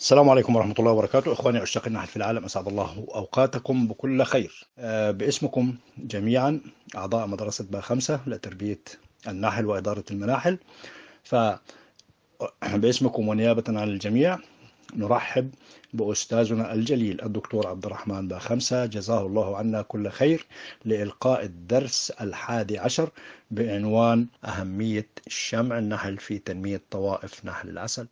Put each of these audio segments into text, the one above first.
السلام عليكم ورحمة الله وبركاته إخواني عشاق النحل في العالم أسعد الله أوقاتكم بكل خير آه، باسمكم جميعا أعضاء مدرسة با خمسة لتربية النحل وإدارة المناحل باسمكم ونيابة عن الجميع نرحب بأستاذنا الجليل الدكتور عبد الرحمن با خمسة جزاه الله عنا كل خير لإلقاء الدرس الحادي عشر بعنوان أهمية شمع النحل في تنمية طوائف نحل العسل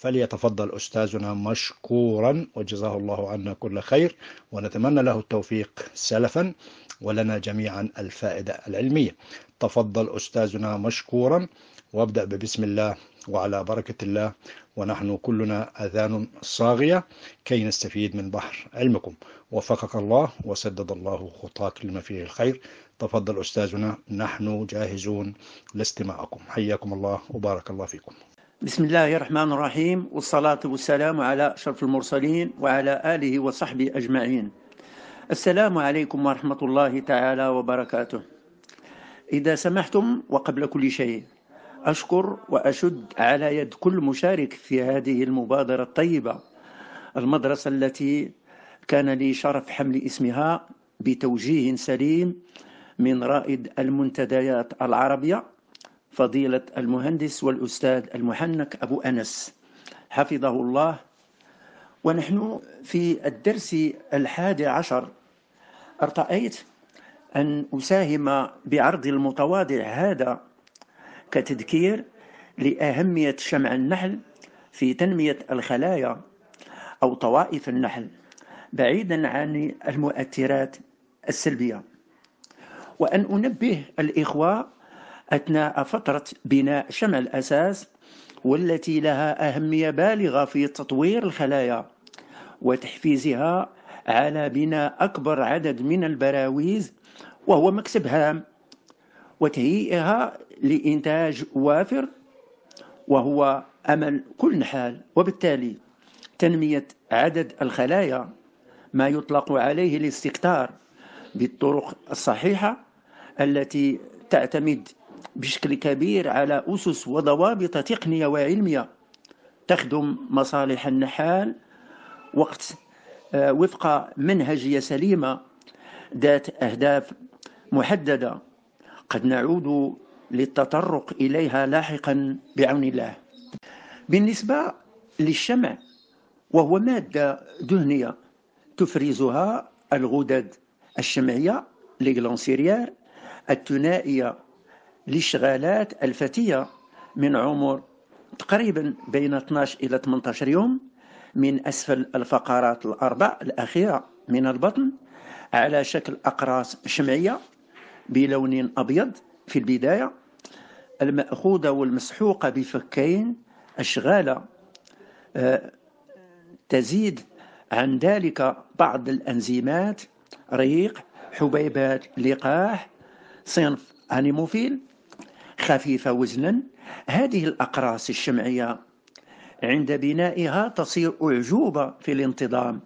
فليتفضل أستاذنا مشكورا وجزاه الله عنا كل خير ونتمنى له التوفيق سلفا ولنا جميعا الفائدة العلمية تفضل أستاذنا مشكورا وابدأ ببسم الله وعلى بركة الله ونحن كلنا أذان صاغية كي نستفيد من بحر علمكم وفقك الله وسدد الله خطاك لما فيه الخير تفضل أستاذنا نحن جاهزون لاستماعكم حياكم الله وبارك الله فيكم بسم الله الرحمن الرحيم والصلاة والسلام على شرف المرسلين وعلى آله وصحبه أجمعين السلام عليكم ورحمة الله تعالى وبركاته إذا سمحتم وقبل كل شيء أشكر وأشد على يد كل مشارك في هذه المبادرة الطيبة المدرسة التي كان لي شرف حمل اسمها بتوجيه سليم من رائد المنتديات العربية فضيلة المهندس والأستاذ المحنك أبو أنس حفظه الله ونحن في الدرس الحادي عشر ارتأيت أن أساهم بعرض المتواضع هذا كتذكير لأهمية شمع النحل في تنمية الخلايا أو طوائف النحل بعيدا عن المؤثرات السلبية وأن أنبه الإخوة أثناء فترة بناء شمع الأساس والتي لها أهمية بالغة في تطوير الخلايا وتحفيزها على بناء أكبر عدد من البراويز وهو مكسب هام وتهيئها لإنتاج وافر وهو أمل كل حال وبالتالي تنمية عدد الخلايا ما يطلق عليه الاستكتار بالطرق الصحيحة التي تعتمد بشكل كبير على أسس وضوابط تقنية وعلمية تخدم مصالح النحال وقت آه، وفق منهجية سليمة ذات أهداف محددة قد نعود للتطرق إليها لاحقا بعون الله بالنسبة للشمع وهو مادة دهنية تفرزها الغدد الشمعية ليغلانسيريار الثنائية لشغالات الفتية من عمر تقريبا بين 12 إلى 18 يوم من أسفل الفقرات الأربع الأخيرة من البطن على شكل أقراص شمعية بلون أبيض في البداية المأخوذة والمسحوقة بفكين أشغالة آه، تزيد عن ذلك بعض الأنزيمات ريق حبيبات لقاح صنف هانيموفيل خفيفة وزنا هذه الأقراص الشمعية عند بنائها تصير أعجوبة في الانتظام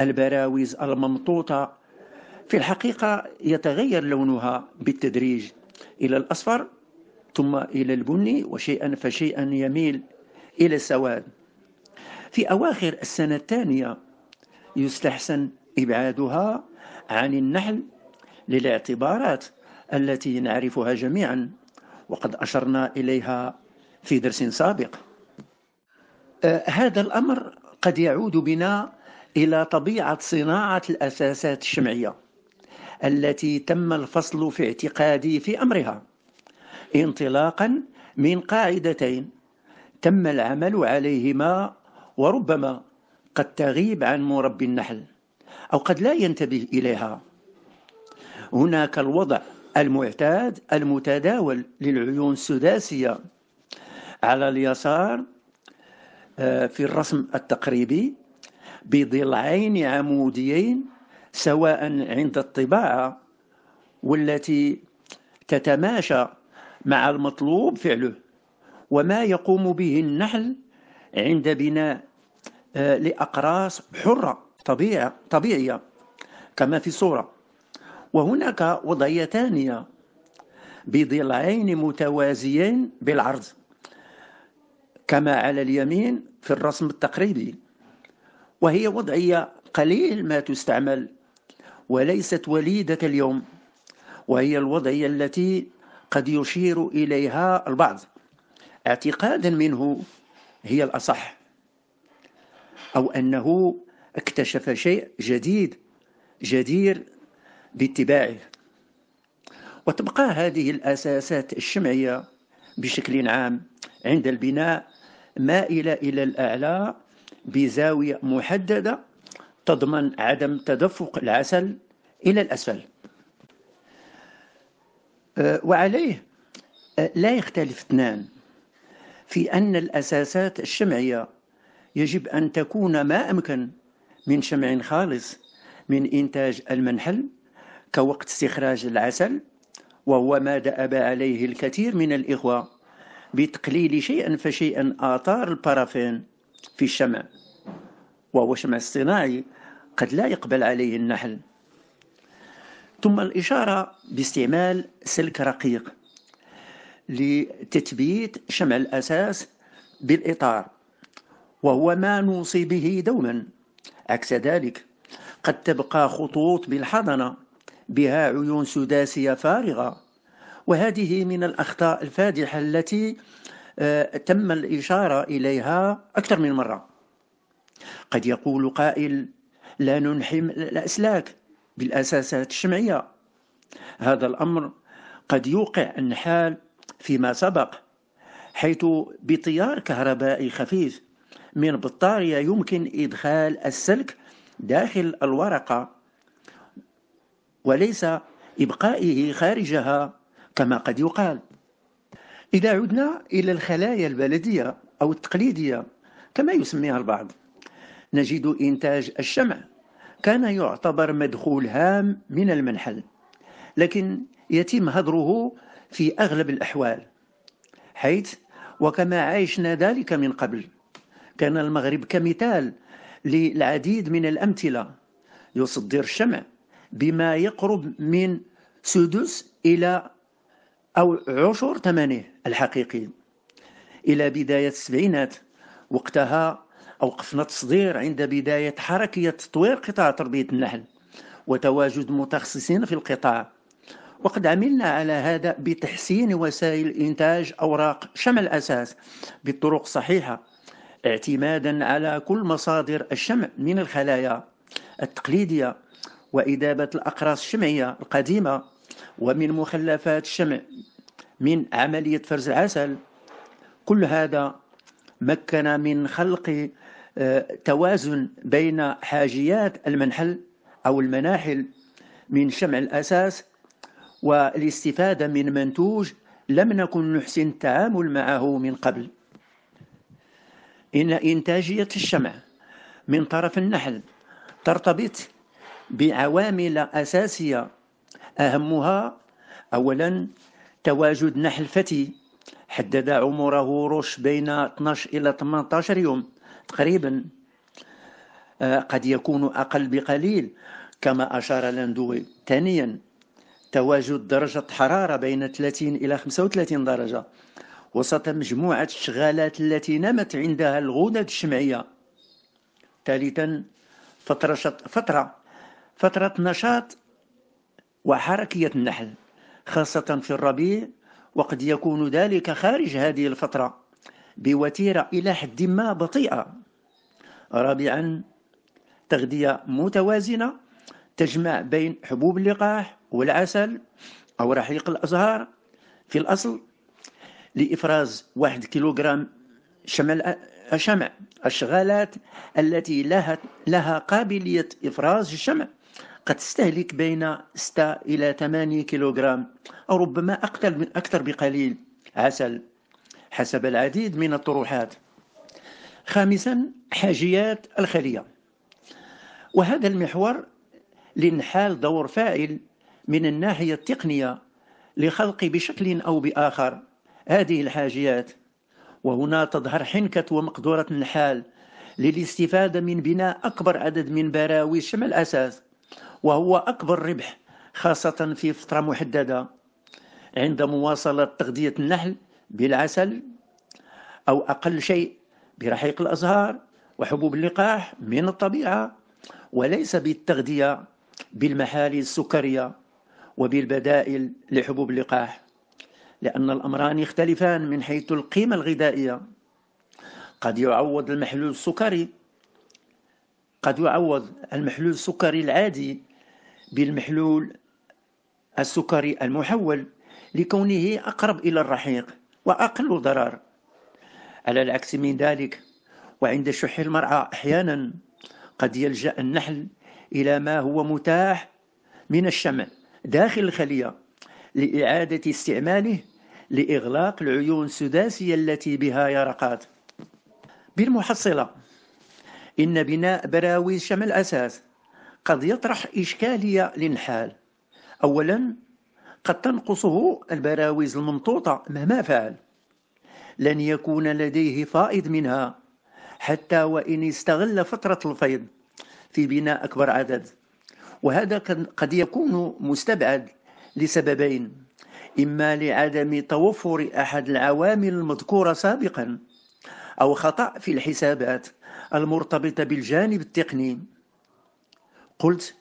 البراويز الممطوطة في الحقيقة يتغير لونها بالتدريج إلى الأصفر ثم إلى البني وشيئا فشيئا يميل إلى السواد في أواخر السنة الثانية يستحسن إبعادها عن النحل للاعتبارات التي نعرفها جميعا وقد أشرنا إليها في درس سابق آه، هذا الأمر قد يعود بنا إلى طبيعة صناعة الأساسات الشمعية التي تم الفصل في اعتقادي في أمرها انطلاقا من قاعدتين تم العمل عليهما وربما قد تغيب عن مربي النحل أو قد لا ينتبه إليها هناك الوضع المعتاد المتداول للعيون السداسية على اليسار آه، في الرسم التقريبي بضلعين عموديين سواء عند الطباعة والتي تتماشى مع المطلوب فعله وما يقوم به النحل عند بناء آه، لأقراص حرة طبيعية كما في الصورة وهناك وضعية ثانية بضلعين متوازيين بالعرض كما على اليمين في الرسم التقريبي وهي وضعية قليل ما تستعمل وليست وليدة اليوم وهي الوضعية التي قد يشير إليها البعض اعتقادا منه هي الأصح أو أنه اكتشف شيء جديد جدير باتباعه وتبقى هذه الأساسات الشمعية بشكل عام عند البناء مائلة إلى الأعلى بزاوية محددة تضمن عدم تدفق العسل إلى الأسفل أه، وعليه أه، لا يختلف اثنان في أن الأساسات الشمعية يجب أن تكون ما أمكن من شمع خالص من إنتاج المنحل كوقت استخراج العسل وهو ما دأب عليه الكثير من الإخوة بتقليل شيئا فشيئا آثار البارافين في الشمع وهو شمع اصطناعي قد لا يقبل عليه النحل ثم الإشارة باستعمال سلك رقيق لتثبيت شمع الأساس بالإطار وهو ما نوصي به دوما عكس ذلك قد تبقى خطوط بالحضنة بها عيون سداسية فارغة وهذه من الأخطاء الفادحة التي آه، تم الإشارة إليها أكثر من مرة قد يقول قائل لا ننحم الأسلاك بالأساسات الشمعية هذا الأمر قد يوقع النحال فيما سبق حيث بطيار كهربائي خفيف من بطارية يمكن إدخال السلك داخل الورقة وليس إبقائه خارجها كما قد يقال إذا عدنا إلى الخلايا البلدية أو التقليدية كما يسميها البعض نجد إنتاج الشمع كان يعتبر مدخول هام من المنحل لكن يتم هدره في أغلب الأحوال حيث وكما عايشنا ذلك من قبل كان المغرب كمثال للعديد من الأمثلة يصدر الشمع بما يقرب من سدس إلى أو عشر ثمنه الحقيقي إلى بداية السبعينات وقتها أوقفنا التصدير عند بداية حركية تطوير قطاع تربية النحل وتواجد متخصصين في القطاع وقد عملنا على هذا بتحسين وسائل إنتاج أوراق شمع الأساس بالطرق الصحيحة اعتمادا على كل مصادر الشمع من الخلايا التقليدية وإدابة الأقراص الشمعية القديمة ومن مخلفات الشمع من عملية فرز العسل كل هذا مكن من خلق آه، توازن بين حاجيات المنحل أو المناحل من شمع الأساس والاستفادة من منتوج لم نكن نحسن التعامل معه من قبل إن إنتاجية الشمع من طرف النحل ترتبط بعوامل أساسية أهمها أولا تواجد نحل فتي حدد عمره رش بين 12 إلى 18 يوم تقريبا آه، قد يكون أقل بقليل كما أشار لندوي ثانيا تواجد درجة حرارة بين 30 إلى 35 درجة وسط مجموعة الشغالات التي نمت عندها الغدد الشمعية ثالثا فترة, فترة فترة نشاط وحركية النحل خاصة في الربيع وقد يكون ذلك خارج هذه الفترة بوتيرة إلى حد ما بطيئة رابعا تغذية متوازنة تجمع بين حبوب اللقاح والعسل أو رحيق الأزهار في الأصل لإفراز واحد كيلوغرام شمل شمع الشغالات التي لها لها قابلية إفراز الشمع قد تستهلك بين 6 إلى 8 كيلوغرام أو ربما أكثر من أكثر بقليل عسل حسب العديد من الطروحات خامسا حاجيات الخلية وهذا المحور لنحال دور فاعل من الناحية التقنية لخلق بشكل أو بآخر هذه الحاجيات وهنا تظهر حنكة ومقدورة النحال للاستفادة من بناء أكبر عدد من براوي شمل الأساس وهو أكبر ربح خاصة في فترة محددة عند مواصلة تغذية النحل بالعسل أو أقل شيء برحيق الأزهار وحبوب اللقاح من الطبيعة وليس بالتغذية بالمحالي السكرية وبالبدائل لحبوب اللقاح لأن الأمران يختلفان من حيث القيمة الغذائية قد يعوض المحلول السكري قد يعوض المحلول السكري العادي بالمحلول السكري المحول لكونه أقرب إلى الرحيق وأقل ضرر على العكس من ذلك وعند شح المرأة أحيانا قد يلجأ النحل إلى ما هو متاح من الشمع داخل الخلية لإعادة استعماله لإغلاق العيون السداسية التي بها يرقات بالمحصلة إن بناء براويز شمع الأساس قد يطرح إشكالية للحال أولا قد تنقصه البراويز الممطوطة مهما فعل لن يكون لديه فائض منها حتى وإن استغل فترة الفيض في بناء أكبر عدد وهذا قد يكون مستبعد لسببين إما لعدم توفر أحد العوامل المذكورة سابقا أو خطأ في الحسابات المرتبطة بالجانب التقني قلت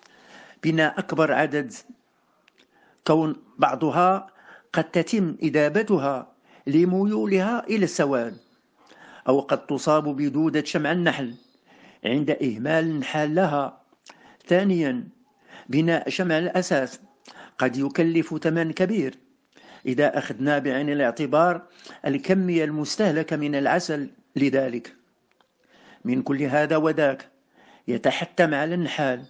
بنا أكبر عدد كون بعضها قد تتم إدابتها لميولها إلى السواد أو قد تصاب بدودة شمع النحل عند إهمال حالها ثانيا بناء شمع الأساس قد يكلف ثمن كبير إذا أخذنا بعين الاعتبار الكمية المستهلكة من العسل لذلك من كل هذا وذاك يتحتم على النحال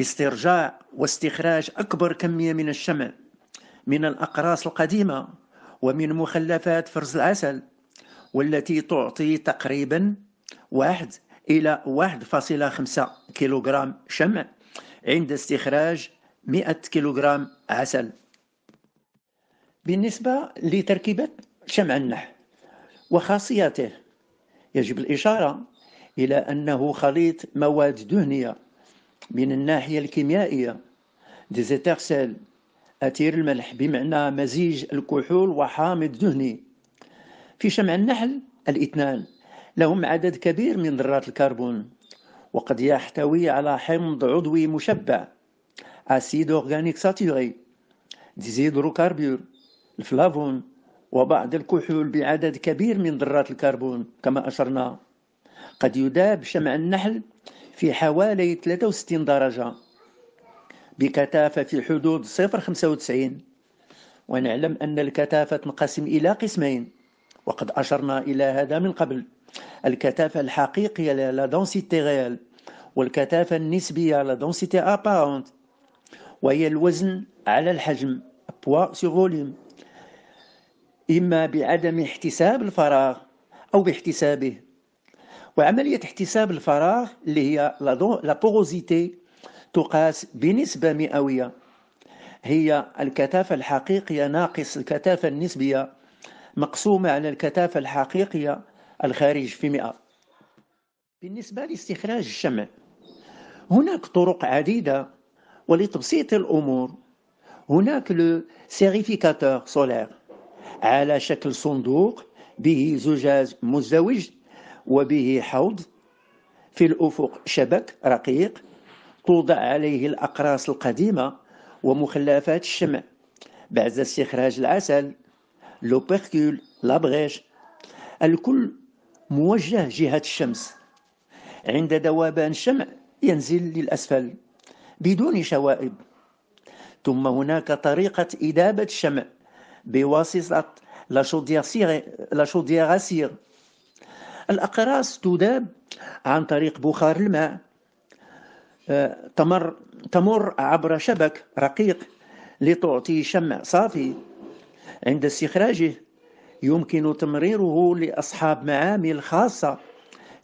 استرجاع واستخراج أكبر كمية من الشمع من الأقراص القديمة ومن مخلفات فرز العسل والتي تعطي تقريبا واحد إلى 1.5 كيلوغرام شمع عند استخراج 100 كيلوغرام عسل بالنسبة لتركيبة شمع النحل وخاصيته يجب الإشارة إلى أنه خليط مواد دهنية من الناحية الكيميائية ديزيتارسيل أثير الملح بمعنى مزيج الكحول وحامض دهني في شمع النحل الاثنان لهم عدد كبير من ذرات الكربون وقد يحتوي على حمض عضوي مشبع أسيد أورغانيك ساتوري ديزيدروكاربيور الفلافون وبعض الكحول بعدد كبير من ذرات الكربون كما أشرنا قد يذاب شمع النحل في حوالي 63 درجة بكثافة في حدود 0.95 ونعلم أن الكثافة تنقسم إلى قسمين وقد أشرنا إلى هذا من قبل الكثافة الحقيقية لا دونسيتي غيال والكثافة النسبية لا دونسيتي أبارونت وهي الوزن على الحجم بوا سور فوليوم إما بعدم احتساب الفراغ أو باحتسابه وعملية احتساب الفراغ اللي هي لا بوروزيتي تقاس بنسبة مئوية هي الكثافة الحقيقية ناقص الكثافة النسبية مقسومة على الكثافة الحقيقية الخارج في مئة بالنسبة لاستخراج الشمع هناك طرق عديدة ولتبسيط الأمور هناك لو سيريفيكاتور سولير على شكل صندوق به زجاج مزدوج وبه حوض في الأفق شبك رقيق توضع عليه الأقراص القديمة ومخلفات الشمع بعد استخراج العسل بيركول لابغيش الكل موجه جهة الشمس عند ذوبان الشمع ينزل للأسفل بدون شوائب ثم هناك طريقة إدابة الشمع بواسطة لا سيغ الأقراص تذاب عن طريق بخار الماء آه، تمر تمر عبر شبك رقيق لتعطي شمع صافي عند استخراجه يمكن تمريره لأصحاب معامل خاصة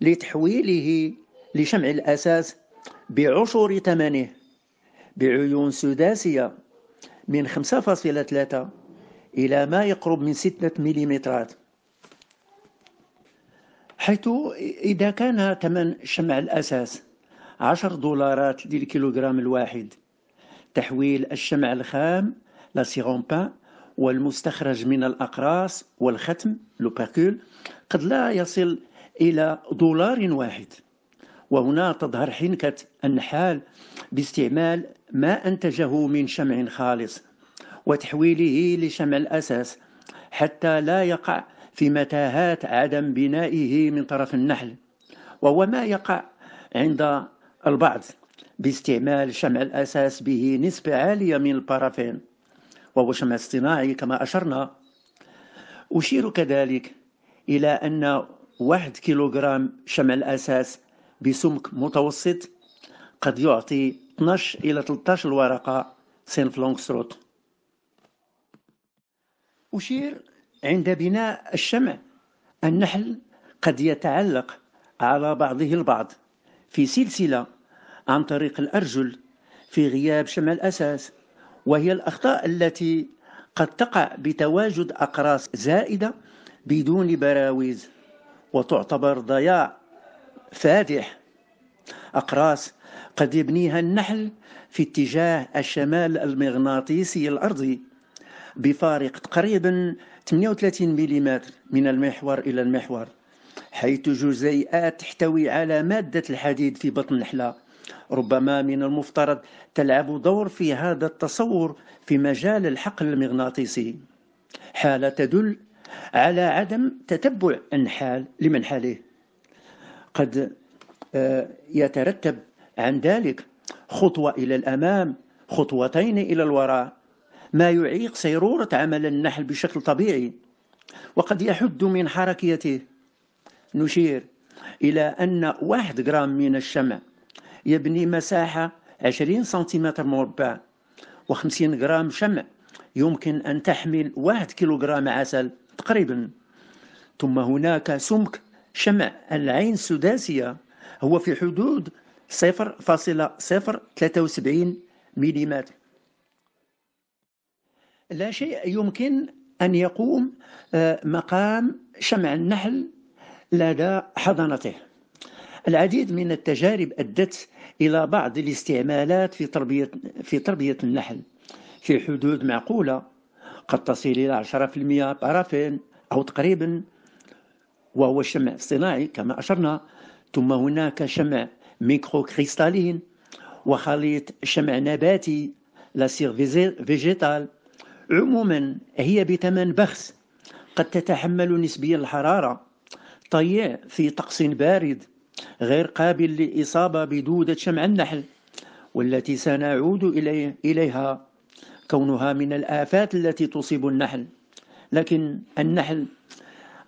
لتحويله لشمع الأساس بعشر ثمنه بعيون سداسية من 5.3 إلى ما يقرب من 6 مليمترات حيث إذا كان ثمن شمع الأساس 10 دولارات للكيلوغرام الواحد تحويل الشمع الخام لا والمستخرج من الأقراص والختم لوباكول قد لا يصل إلى دولار واحد وهنا تظهر حنكة النحال باستعمال ما أنتجه من شمع خالص وتحويله لشمع الأساس حتى لا يقع في متاهات عدم بنائه من طرف النحل وهو ما يقع عند البعض باستعمال شمع الأساس به نسبة عالية من البارافين وهو شمع اصطناعي كما أشرنا أشير كذلك إلى أن واحد كيلوغرام شمع الأساس بسمك متوسط قد يعطي 12 إلى 13 ورقة سينفلونكسروت أشير عند بناء الشمع النحل قد يتعلق على بعضه البعض في سلسلة عن طريق الأرجل في غياب شمع الأساس وهي الأخطاء التي قد تقع بتواجد أقراص زائدة بدون براويز وتعتبر ضياع فادح أقراص قد يبنيها النحل في اتجاه الشمال المغناطيسي الأرضي بفارق تقريبا 38 ملم من المحور إلى المحور حيث جزيئات تحتوي على مادة الحديد في بطن النحلة ربما من المفترض تلعب دور في هذا التصور في مجال الحقل المغناطيسي حالة تدل على عدم تتبع النحال حاله قد آه، يترتب عن ذلك خطوة إلى الأمام خطوتين إلى الوراء ما يعيق سيرورة عمل النحل بشكل طبيعي وقد يحد من حركيته نشير إلى أن واحد جرام من الشمع يبني مساحة 20 سنتيمتر مربع و50 جرام شمع يمكن أن تحمل واحد كيلوغرام عسل تقريبا ثم هناك سمك شمع العين السداسية هو في حدود 0.073 مليمتر لا شيء يمكن أن يقوم آه، مقام شمع النحل لدى حضنته العديد من التجارب أدت إلى بعض الاستعمالات في تربية, في تربية النحل في حدود معقولة قد تصل إلى 10% بارافين أو تقريبا وهو الشمع الصناعي كما أشرنا ثم هناك شمع ميكرو كريستالين وخليط شمع نباتي لا سير فيجيتال عموما هي بثمن بخس قد تتحمل نسبيا الحرارة طيع في طقس بارد غير قابل للإصابة بدودة شمع النحل والتي سنعود إليها كونها من الآفات التي تصيب النحل لكن النحل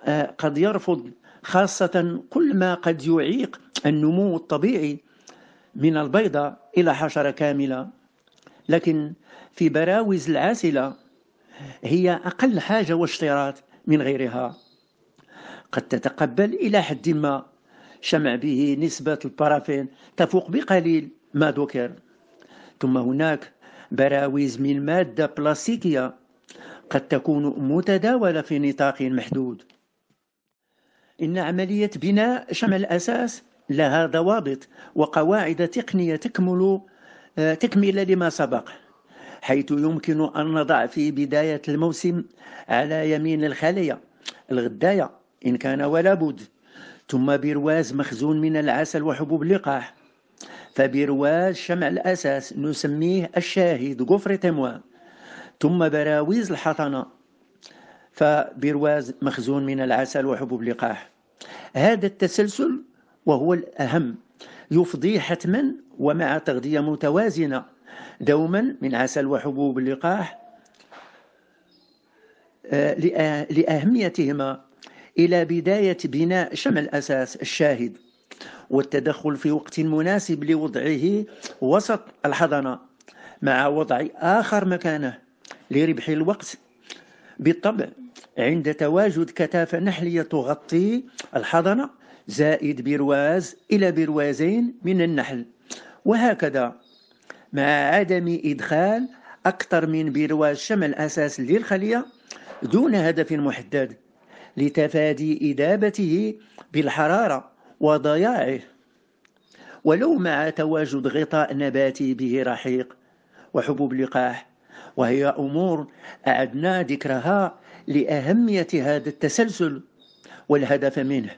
آه، قد يرفض خاصة كل ما قد يعيق النمو الطبيعي من البيضة إلى حشرة كاملة لكن في براوز العاسلة هي أقل حاجة واشتراط من غيرها قد تتقبل إلى حد ما شمع به نسبة البارافين تفوق بقليل ما ذكر ثم هناك براويز من مادة بلاستيكية قد تكون متداولة في نطاق محدود إن عملية بناء شمع الأساس لها ضوابط وقواعد تقنية تكمل آه، تكملة لما سبق حيث يمكن أن نضع في بداية الموسم على يمين الخلية الغداية إن كان ولا بد ثم برواز مخزون من العسل وحبوب اللقاح فبرواز شمع الأساس نسميه الشاهد قفر تموان ثم براويز الحطنة فبرواز مخزون من العسل وحبوب اللقاح هذا التسلسل وهو الأهم يفضي حتما ومع تغذية متوازنة دوما من عسل وحبوب اللقاح آه، لأهميتهما إلى بداية بناء شمع الأساس الشاهد والتدخل في وقت مناسب لوضعه وسط الحضنة مع وضع آخر مكانه لربح الوقت بالطبع عند تواجد كثافة نحلية تغطي الحضنة زائد برواز إلى بروازين من النحل وهكذا مع عدم إدخال أكثر من برواز شمل أساس للخلية دون هدف محدد لتفادي إدابته بالحرارة وضياعه ولو مع تواجد غطاء نباتي به رحيق وحبوب لقاح وهي أمور أعدنا ذكرها لأهمية هذا التسلسل والهدف منه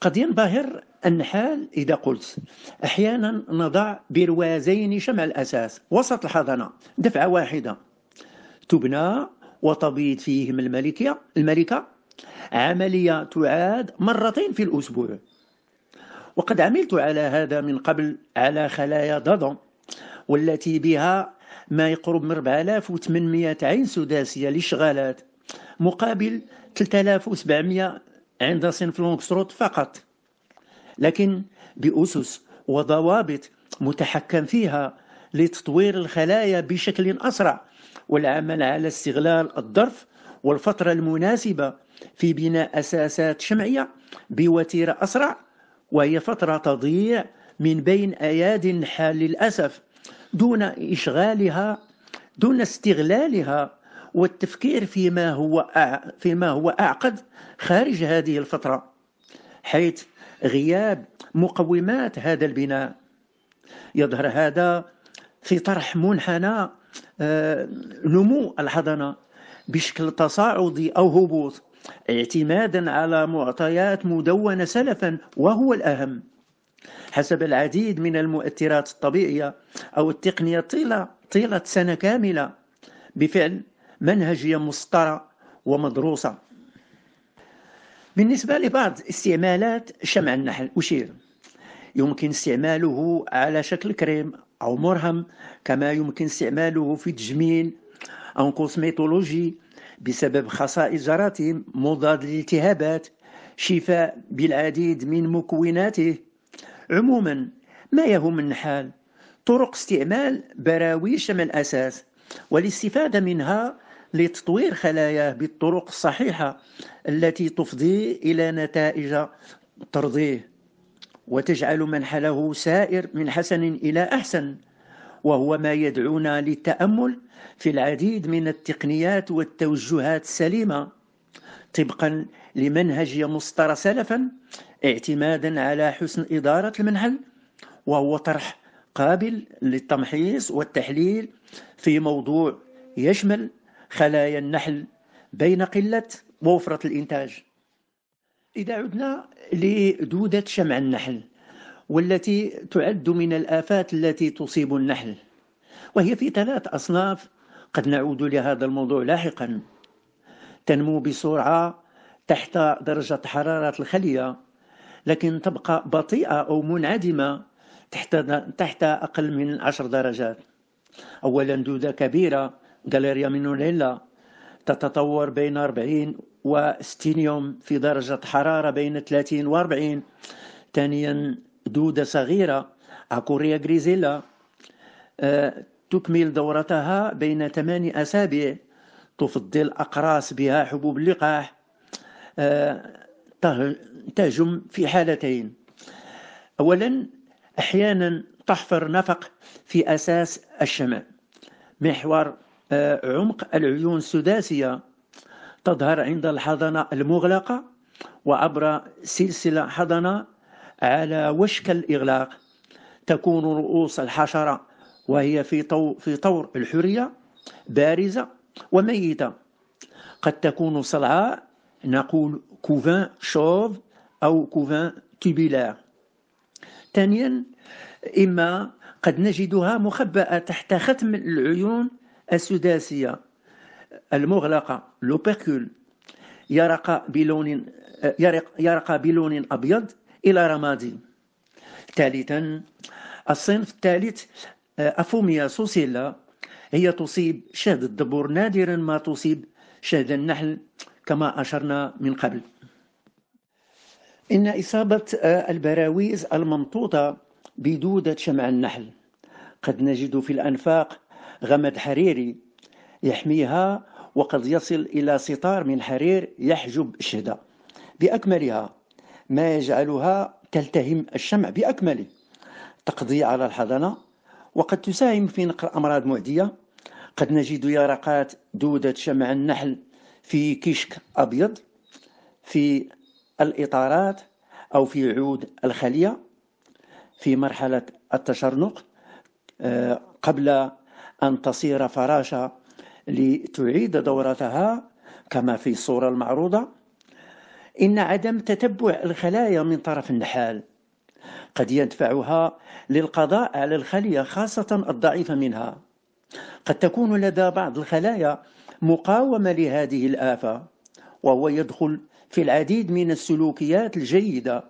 قد ينبهر النحال إذا قلت أحيانا نضع بروازين شمع الأساس وسط الحضنة دفعة واحدة تبنى وتبيض فيهم الملكية الملكة عملية تعاد مرتين في الأسبوع وقد عملت على هذا من قبل على خلايا ضضم والتي بها ما يقرب من 4800 عين سداسية للشغالات مقابل 3700 عند صنف لونغستروت فقط لكن بأسس وضوابط متحكم فيها لتطوير الخلايا بشكل أسرع والعمل على استغلال الظرف والفترة المناسبة في بناء أساسات شمعية بوتيرة أسرع وهي فترة تضيع من بين أيادي حال للأسف دون إشغالها دون استغلالها والتفكير فيما هو فيما هو أعقد خارج هذه الفترة حيث غياب مقومات هذا البناء يظهر هذا في طرح منحنى آه، نمو الحضانة بشكل تصاعدي أو هبوط اعتمادا على معطيات مدونة سلفا وهو الأهم حسب العديد من المؤثرات الطبيعية أو التقنية طيلة طيلة سنة كاملة بفعل منهجية مسطرة ومدروسة بالنسبة لبعض استعمالات شمع النحل أشير يمكن استعماله على شكل كريم أو مرهم كما يمكن استعماله في تجميل أو كوسميتولوجي بسبب خصائص جراثيم مضاد للالتهابات شفاء بالعديد من مكوناته عموما ما يهم النحال طرق استعمال براويش شمع الأساس والاستفادة منها لتطوير خلاياه بالطرق الصحيحة التي تفضي إلى نتائج ترضيه وتجعل منحله سائر من حسن إلى أحسن وهو ما يدعونا للتأمل في العديد من التقنيات والتوجهات السليمة طبقا لمنهج مسطر سلفا اعتمادا على حسن إدارة المنحل وهو طرح قابل للتمحيص والتحليل في موضوع يشمل خلايا النحل بين قلة ووفرة الإنتاج إذا عدنا لدودة شمع النحل والتي تعد من الآفات التي تصيب النحل وهي في ثلاث أصناف قد نعود لهذا الموضوع لاحقا تنمو بسرعة تحت درجة حرارة الخلية لكن تبقى بطيئة أو منعدمة تحت تحت أقل من عشر درجات أولا دودة كبيرة غاليريا مينونيلا تتطور بين 40 و60 يوم في درجة حرارة بين 30 و 40 ثانيا دودة صغيرة عكوريا غريزيلا آه، تكمل دورتها بين 8 أسابيع تفضل أقراص بها حبوب اللقاح آه، تهجم في حالتين أولا أحيانا تحفر نفق في أساس الشمال محور آه، عمق العيون السداسية تظهر عند الحضنة المغلقة وعبر سلسلة حضنة على وشك الإغلاق تكون رؤوس الحشرة وهي في طور, في طور الحرية بارزة وميتة قد تكون صلعاء نقول كوفان شوف أو كوفان تيبيلا ثانيا إما قد نجدها مخبأة تحت ختم العيون السداسية المغلقة لوبيركول يرق بلون يرق, يرق بلون أبيض إلى رمادي ثالثا الصنف الثالث أفوميا سوسيلا هي تصيب شهد الدبور نادرا ما تصيب شهد النحل كما أشرنا من قبل إن إصابة آه، البراويز الممطوطة بدودة شمع النحل قد نجد في الأنفاق غمد حريري يحميها وقد يصل إلى ستار من حرير يحجب الشدة بأكملها ما يجعلها تلتهم الشمع بأكمله تقضي على الحضانة وقد تساهم في نقل أمراض معدية قد نجد يرقات دودة شمع النحل في كشك أبيض في الإطارات أو في عود الخلية في مرحلة التشرنق آه، قبل أن تصير فراشة لتعيد دورتها كما في الصورة المعروضة إن عدم تتبع الخلايا من طرف النحال قد يدفعها للقضاء على الخلية خاصة الضعيفة منها قد تكون لدى بعض الخلايا مقاومة لهذه الآفة وهو يدخل في العديد من السلوكيات الجيدة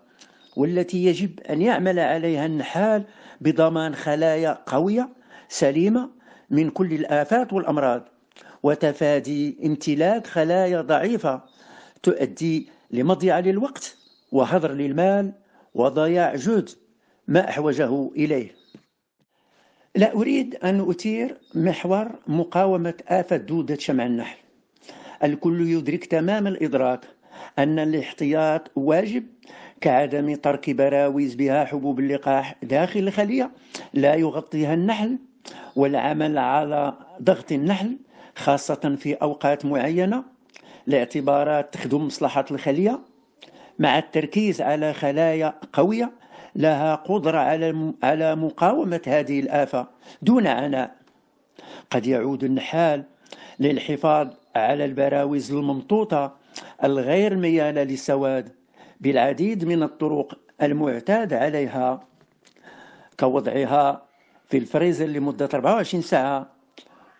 والتي يجب أن يعمل عليها النحال بضمان خلايا قوية سليمة من كل الآفات والأمراض وتفادي امتلاك خلايا ضعيفة تؤدي لمضيعة للوقت وهدر للمال وضياع جهد ما أحوجه إليه لا أريد أن أثير محور مقاومة آفة دودة شمع النحل الكل يدرك تمام الإدراك أن الاحتياط واجب كعدم ترك براويز بها حبوب اللقاح داخل الخلية لا يغطيها النحل والعمل على ضغط النحل خاصة في أوقات معينة لاعتبارات تخدم مصلحة الخلية مع التركيز على خلايا قوية لها قدرة على على مقاومة هذه الآفة دون عناء قد يعود النحال للحفاظ على البراويز الممطوطة الغير ميالة للسواد بالعديد من الطرق المعتاد عليها كوضعها في الفريزر لمدة 24 ساعة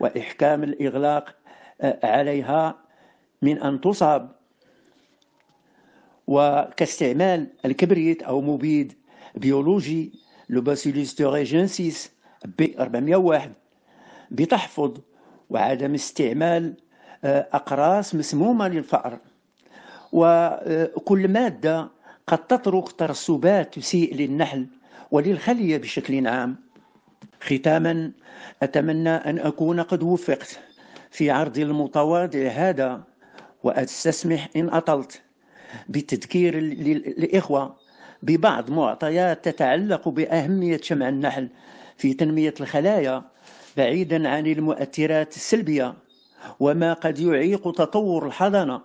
وإحكام الإغلاق آه، عليها من أن تصاب وكاستعمال الكبريت أو مبيد بيولوجي لوباسيلوس توريجنسيس بي 401 بتحفظ وعدم استعمال آه، أقراص مسمومة للفأر وكل مادة قد تطرق ترسبات تسيء للنحل وللخلية بشكل عام ختاما أتمنى أن أكون قد وفقت في عرضي المتواضع هذا وأستسمح إن أطلت بتذكير الاخوه ببعض معطيات تتعلق بأهمية شمع النحل في تنمية الخلايا بعيدا عن المؤثرات السلبية وما قد يعيق تطور الحضانة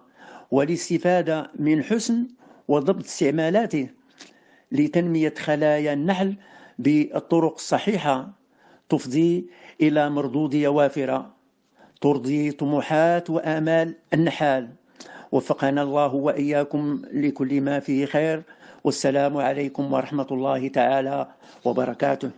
والاستفادة من حسن وضبط استعمالاته لتنمية خلايا النحل بالطرق الصحيحة تفضي إلى مردودية وافرة ترضي طموحات وآمال النحال وفقنا الله وإياكم لكل ما فيه خير والسلام عليكم ورحمة الله تعالى وبركاته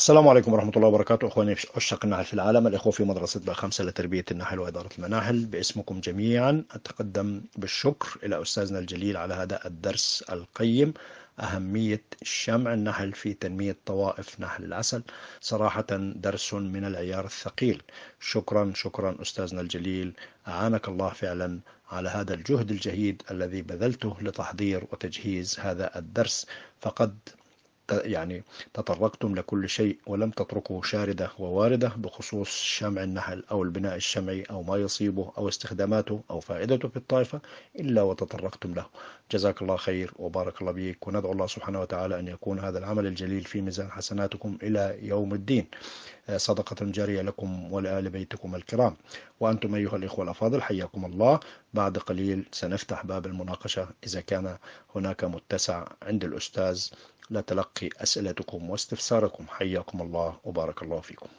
السلام عليكم ورحمة الله وبركاته أخواني عشاق النحل في العالم الإخوة في مدرسة خمسة لتربية النحل وإدارة المناحل باسمكم جميعا أتقدم بالشكر إلى أستاذنا الجليل على هذا الدرس القيم أهمية شمع النحل في تنمية طوائف نحل العسل صراحة درس من العيار الثقيل شكرا شكرا أستاذنا الجليل أعانك الله فعلا على هذا الجهد الجهيد الذي بذلته لتحضير وتجهيز هذا الدرس فقد يعني تطرقتم لكل شيء ولم تتركه شاردة وواردة بخصوص شمع النحل أو البناء الشمعي أو ما يصيبه أو استخداماته أو فائدته في الطائفة إلا وتطرقتم له جزاك الله خير وبارك الله بيك وندعو الله سبحانه وتعالى أن يكون هذا العمل الجليل في ميزان حسناتكم إلى يوم الدين آه، صدقة جارية لكم ولآل بيتكم الكرام وأنتم أيها الإخوة الأفاضل حياكم الله بعد قليل سنفتح باب المناقشة إذا كان هناك متسع عند الأستاذ لتلقي أسئلتكم واستفساركم حياكم الله وبارك الله فيكم